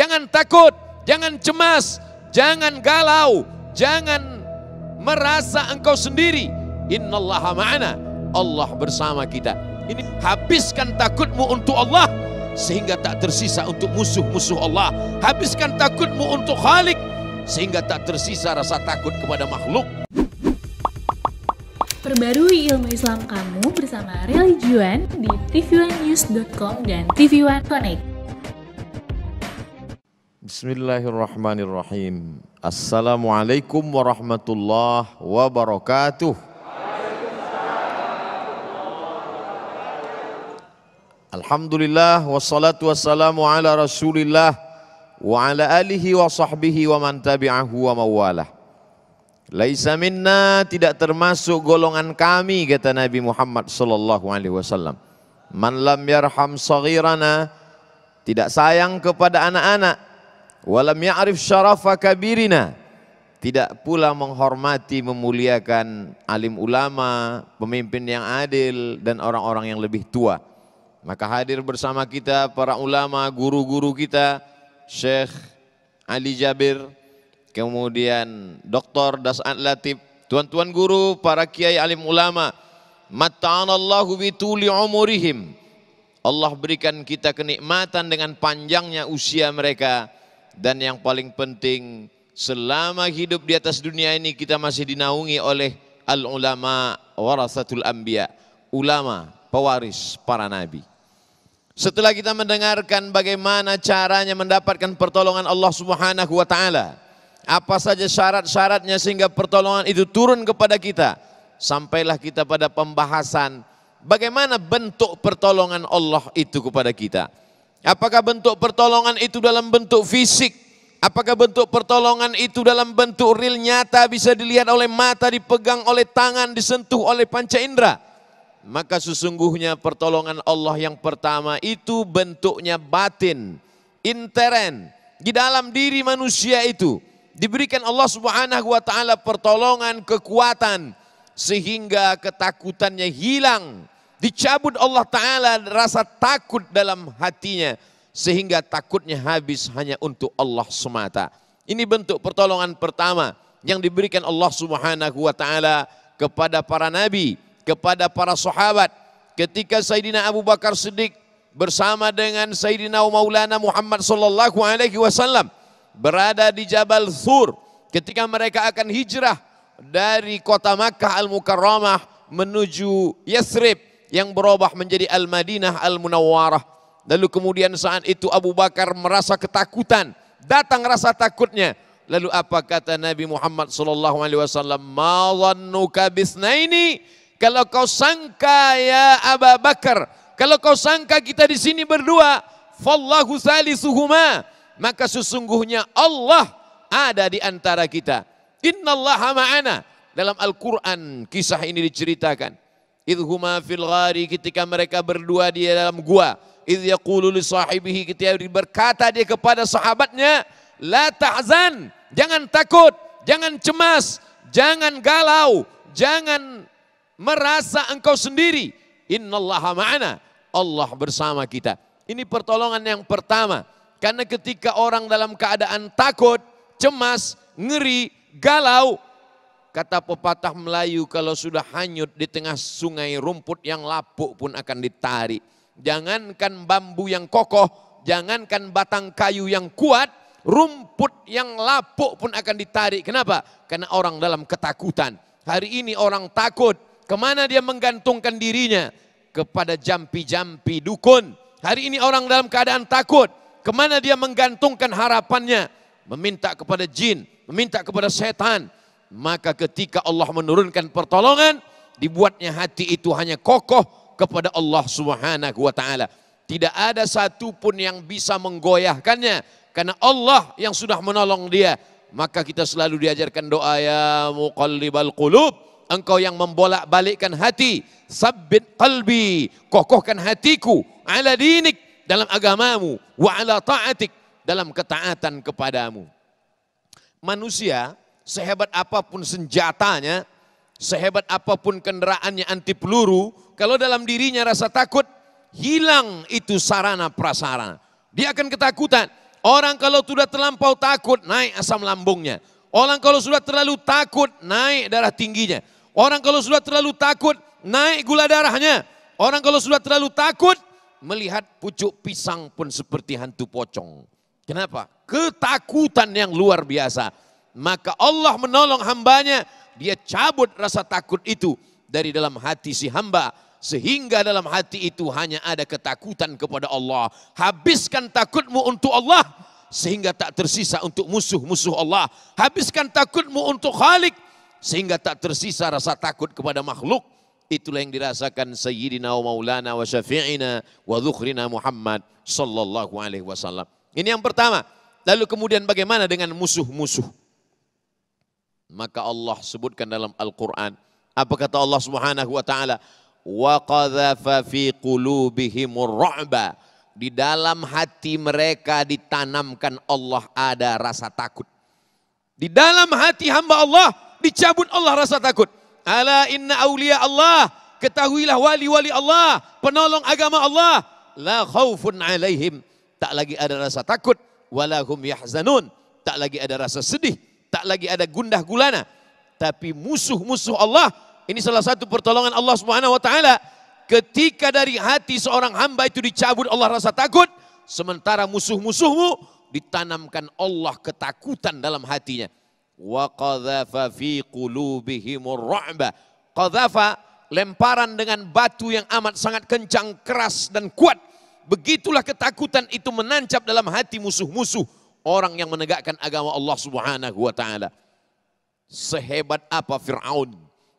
Jangan takut, jangan cemas, jangan galau, jangan merasa engkau sendiri. Innallah ma'ana. Allah bersama kita. Ini habiskan takutmu untuk Allah sehingga tak tersisa untuk musuh-musuh Allah. Habiskan takutmu untuk Khalik sehingga tak tersisa rasa takut kepada makhluk. Perbarui ilmu Islam kamu bersama Religion di tvnews.com dan TV Connect. Bismillahirrahmanirrahim. Assalamualaikum warahmatullahi wabarakatuh. Alhamdulillah wassalatu wassalamu ala Rasulillah wa ala alihi wa sahbihi wa man tabi'ahu wa mawalah. Laisa minna tidak termasuk golongan kami kata Nabi Muhammad sallallahu alaihi wasallam. Man lam yarham saghirana tidak sayang kepada anak-anak Walam ya'rif syarafa kabirina. Tidak pula menghormati, memuliakan alim ulama, pemimpin yang adil dan orang-orang yang lebih tua. Maka hadir bersama kita para ulama, guru-guru kita, Syekh Ali Jabir, kemudian Dr. Das'ad Latif, tuan-tuan guru, para kiai alim ulama, mata'anallahu bituli umurihim. Allah berikan kita kenikmatan dengan panjangnya usia mereka dan yang paling penting, selama hidup di atas dunia ini kita masih dinaungi oleh al-ulama warasatul anbiya. Ulama, pewaris para nabi. Setelah kita mendengarkan bagaimana caranya mendapatkan pertolongan Allah Subhanahu wa taala, apa saja syarat-syaratnya sehingga pertolongan itu turun kepada kita, sampailah kita pada pembahasan bagaimana bentuk pertolongan Allah itu kepada kita. Apakah bentuk pertolongan itu dalam bentuk fisik? Apakah bentuk pertolongan itu dalam bentuk real nyata bisa dilihat oleh mata, dipegang oleh tangan, disentuh oleh panca indera? Maka sesungguhnya pertolongan Allah yang pertama itu bentuknya batin, intern, di dalam diri manusia itu. Diberikan Allah subhanahu wa ta'ala pertolongan, kekuatan, sehingga ketakutannya hilang Dicabut Allah Ta'ala rasa takut dalam hatinya. Sehingga takutnya habis hanya untuk Allah semata. Ini bentuk pertolongan pertama yang diberikan Allah Subhanahu wa taala kepada para nabi, kepada para sahabat. Ketika Sayyidina Abu Bakar Siddiq bersama dengan Sayyidina Maulana Muhammad sallallahu alaihi wasallam berada di Jabal Thur ketika mereka akan hijrah dari kota Makkah Al-Mukarramah menuju Yathrib yang berubah menjadi Al-Madinah Al-Munawwarah. Lalu kemudian saat itu Abu Bakar merasa ketakutan, datang rasa takutnya. Lalu apa kata Nabi Muhammad sallallahu alaihi wasallam? "Ma dhannuka bisnaini?" Kalau kau sangka ya Abu Bakar, kalau kau sangka kita di sini berdua, fallahu salisuhuma, maka sesungguhnya Allah ada di antara kita. Innallaha ma'ana. Dalam Al-Qur'an kisah ini diceritakan idhuma fil ghari ketika mereka berdua di dalam gua idh yaqulu li sahibihi ketika berkata dia kepada sahabatnya la tahzan jangan takut jangan cemas jangan galau jangan merasa engkau sendiri innallaha ma'ana Allah bersama kita ini pertolongan yang pertama karena ketika orang dalam keadaan takut cemas ngeri galau Kata pepatah Melayu kalau sudah hanyut di tengah sungai rumput yang lapuk pun akan ditarik. Jangankan bambu yang kokoh, jangankan batang kayu yang kuat, rumput yang lapuk pun akan ditarik. Kenapa? Karena orang dalam ketakutan. Hari ini orang takut. Kemana dia menggantungkan dirinya? Kepada jampi-jampi dukun. Hari ini orang dalam keadaan takut. Kemana dia menggantungkan harapannya? Meminta kepada jin, meminta kepada setan, maka ketika Allah menurunkan pertolongan, dibuatnya hati itu hanya kokoh kepada Allah Subhanahu wa taala. Tidak ada satupun yang bisa menggoyahkannya karena Allah yang sudah menolong dia. Maka kita selalu diajarkan doa ya muqallibal qulub engkau yang membolak-balikkan hati, sabbit qalbi, kokohkan hatiku ala dinik dalam agamamu wa ala taatik dalam ketaatan kepadamu. Manusia sehebat apapun senjatanya, sehebat apapun kendaraannya anti peluru, kalau dalam dirinya rasa takut, hilang itu sarana prasarana. Dia akan ketakutan. Orang kalau sudah terlampau takut, naik asam lambungnya. Orang kalau sudah terlalu takut, naik darah tingginya. Orang kalau sudah terlalu takut, naik gula darahnya. Orang kalau sudah terlalu takut, melihat pucuk pisang pun seperti hantu pocong. Kenapa? Ketakutan yang luar biasa maka Allah menolong hambanya, dia cabut rasa takut itu dari dalam hati si hamba. Sehingga dalam hati itu hanya ada ketakutan kepada Allah. Habiskan takutmu untuk Allah, sehingga tak tersisa untuk musuh-musuh Allah. Habiskan takutmu untuk Khalik, sehingga tak tersisa rasa takut kepada makhluk. Itulah yang dirasakan Sayyidina wa Maulana wa Syafi'ina wa Dhukhrina Muhammad sallallahu alaihi wasallam. Ini yang pertama. Lalu kemudian bagaimana dengan musuh-musuh? Maka Allah sebutkan dalam Al-Quran. Apa kata Allah subhanahu wa ta'ala? وَقَذَفَ فِي قُلُوبِهِمُ الرَّعْبَ Di dalam hati mereka ditanamkan Allah ada rasa takut. Di dalam hati hamba Allah dicabut Allah rasa takut. Ala inna aulia Allah. Ketahuilah wali-wali Allah. Penolong agama Allah. La khawfun alaihim. Tak lagi ada rasa takut. Walahum yahzanun. Tak lagi ada rasa sedih tak lagi ada gundah gulana. Tapi musuh-musuh Allah, ini salah satu pertolongan Allah Subhanahu wa taala. Ketika dari hati seorang hamba itu dicabut Allah rasa takut, sementara musuh-musuhmu ditanamkan Allah ketakutan dalam hatinya. Wa qadhafa fi qulubihimur ru'ba. Qadhafa lemparan dengan batu yang amat sangat kencang, keras dan kuat. Begitulah ketakutan itu menancap dalam hati musuh-musuh orang yang menegakkan agama Allah Subhanahu wa taala. Sehebat apa Firaun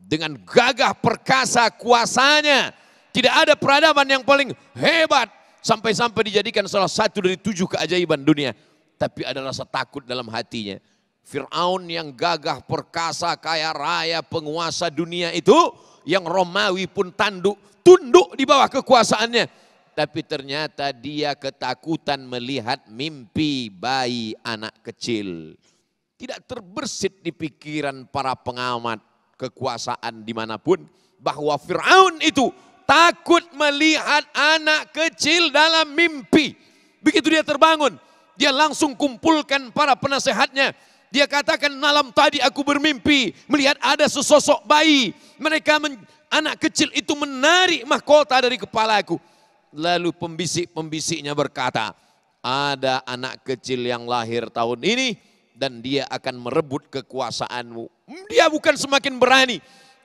dengan gagah perkasa kuasanya, tidak ada peradaban yang paling hebat sampai-sampai dijadikan salah satu dari tujuh keajaiban dunia, tapi ada rasa takut dalam hatinya. Firaun yang gagah perkasa kaya raya penguasa dunia itu yang Romawi pun tanduk tunduk di bawah kekuasaannya tapi ternyata dia ketakutan melihat mimpi bayi anak kecil. Tidak terbersit di pikiran para pengamat kekuasaan dimanapun bahwa Fir'aun itu takut melihat anak kecil dalam mimpi. Begitu dia terbangun, dia langsung kumpulkan para penasehatnya. Dia katakan malam tadi aku bermimpi melihat ada sesosok bayi. Mereka men, anak kecil itu menarik mahkota dari kepalaku lalu pembisik-pembisiknya berkata, ada anak kecil yang lahir tahun ini dan dia akan merebut kekuasaanmu. Hmm, dia bukan semakin berani,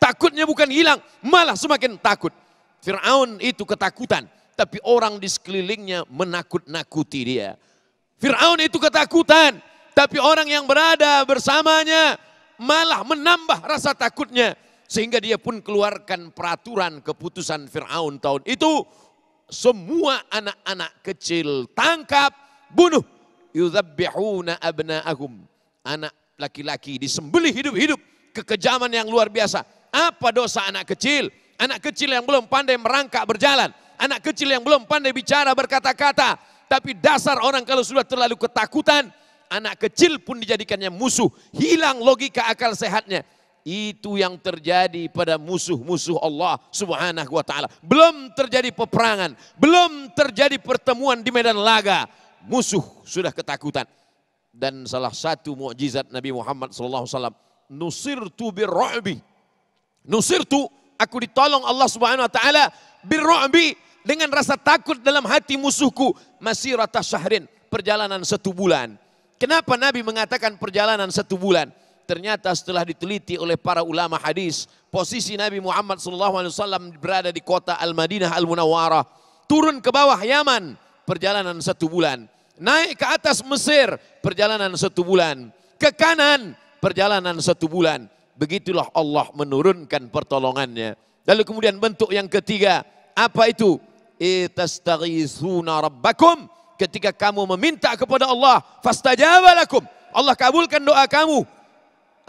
takutnya bukan hilang, malah semakin takut. Fir'aun itu ketakutan, tapi orang di sekelilingnya menakut-nakuti dia. Fir'aun itu ketakutan, tapi orang yang berada bersamanya malah menambah rasa takutnya. Sehingga dia pun keluarkan peraturan keputusan Fir'aun tahun itu semua anak-anak kecil tangkap, bunuh. yudzabbihuna abna'ahum. Anak laki-laki disembelih hidup-hidup. Kekejaman yang luar biasa. Apa dosa anak kecil? Anak kecil yang belum pandai merangkak berjalan. Anak kecil yang belum pandai bicara berkata-kata. Tapi dasar orang kalau sudah terlalu ketakutan. Anak kecil pun dijadikannya musuh. Hilang logika akal sehatnya itu yang terjadi pada musuh-musuh Allah subhanahu wa ta'ala. Belum terjadi peperangan, belum terjadi pertemuan di medan laga. Musuh sudah ketakutan. Dan salah satu mukjizat Nabi Muhammad SAW, Nusir Nusirtu birra'bi. Nusirtu, aku ditolong Allah subhanahu wa ta'ala birra'bi. Dengan rasa takut dalam hati musuhku. Masih rata syahrin, perjalanan satu bulan. Kenapa Nabi mengatakan perjalanan satu bulan? Ternyata setelah diteliti oleh para ulama hadis, posisi Nabi Muhammad SAW berada di kota Al-Madinah Al-Munawwarah. Turun ke bawah Yaman, perjalanan satu bulan. Naik ke atas Mesir, perjalanan satu bulan. Ke kanan, perjalanan satu bulan. Begitulah Allah menurunkan pertolongannya. Lalu kemudian bentuk yang ketiga, apa itu? Itastaghisuna rabbakum. Ketika kamu meminta kepada Allah, fastajabalakum. Allah kabulkan doa kamu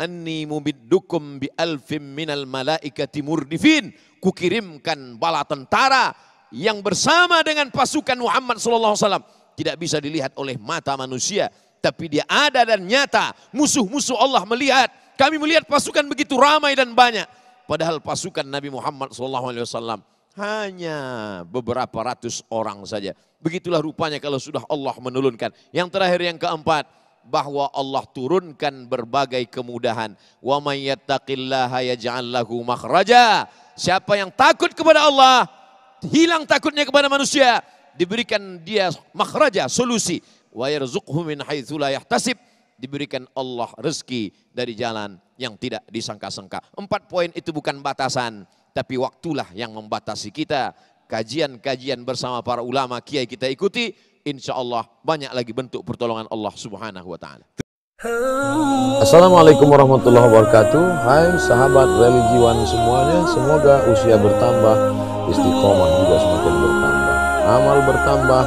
anni mumiddukum bi alfim minal malaikati murdifin. Kukirimkan bala tentara yang bersama dengan pasukan Muhammad sallallahu alaihi wasallam tidak bisa dilihat oleh mata manusia, tapi dia ada dan nyata. Musuh-musuh Allah melihat. Kami melihat pasukan begitu ramai dan banyak. Padahal pasukan Nabi Muhammad Sallallahu Alaihi Wasallam hanya beberapa ratus orang saja. Begitulah rupanya kalau sudah Allah menurunkan. Yang terakhir yang keempat, bahwa Allah turunkan berbagai kemudahan. Wa may yattaqillaha yaj'al lahu makhraja. Siapa yang takut kepada Allah, hilang takutnya kepada manusia, diberikan dia makhraja, solusi. Wa yarzuqhu min haitsu la yahtasib. Diberikan Allah rezeki dari jalan yang tidak disangka-sangka. Empat poin itu bukan batasan, tapi waktulah yang membatasi kita kajian-kajian bersama para ulama kiai kita ikuti, insya Allah banyak lagi bentuk pertolongan Allah Subhanahu wa Ta'ala. Assalamualaikum warahmatullahi wabarakatuh. Hai sahabat religiwan semuanya, semoga usia bertambah, istiqomah juga semakin bertambah, amal bertambah,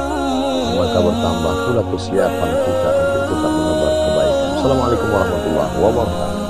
maka bertambah pula kesiapan kita untuk tetap menebar kebaikan. Assalamualaikum warahmatullahi wabarakatuh.